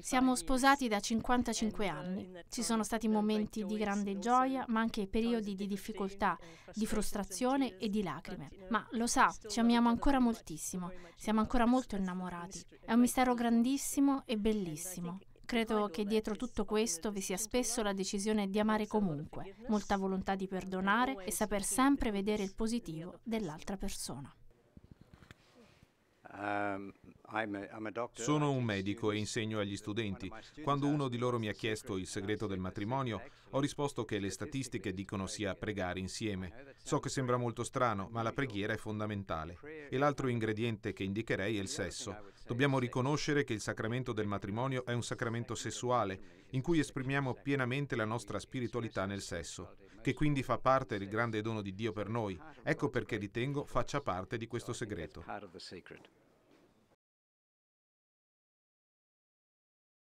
Siamo sposati da 55 uh, anni. Ci sono stati uh, momenti di grande gioia, ma anche periodi di difficoltà, uh, di frustrazione e di lacrime. Ma lo sa, ci amiamo ancora moltissimo, siamo ancora molto innamorati. È un mistero grandissimo e bellissimo. Credo che dietro tutto questo vi sia spesso la decisione di amare comunque, molta volontà di perdonare e saper sempre vedere il positivo dell'altra persona. Uh, sono un medico e insegno agli studenti. Quando uno di loro mi ha chiesto il segreto del matrimonio, ho risposto che le statistiche dicono sia pregare insieme. So che sembra molto strano, ma la preghiera è fondamentale. E l'altro ingrediente che indicherei è il sesso. Dobbiamo riconoscere che il sacramento del matrimonio è un sacramento sessuale, in cui esprimiamo pienamente la nostra spiritualità nel sesso, che quindi fa parte del grande dono di Dio per noi. Ecco perché ritengo faccia parte di questo segreto.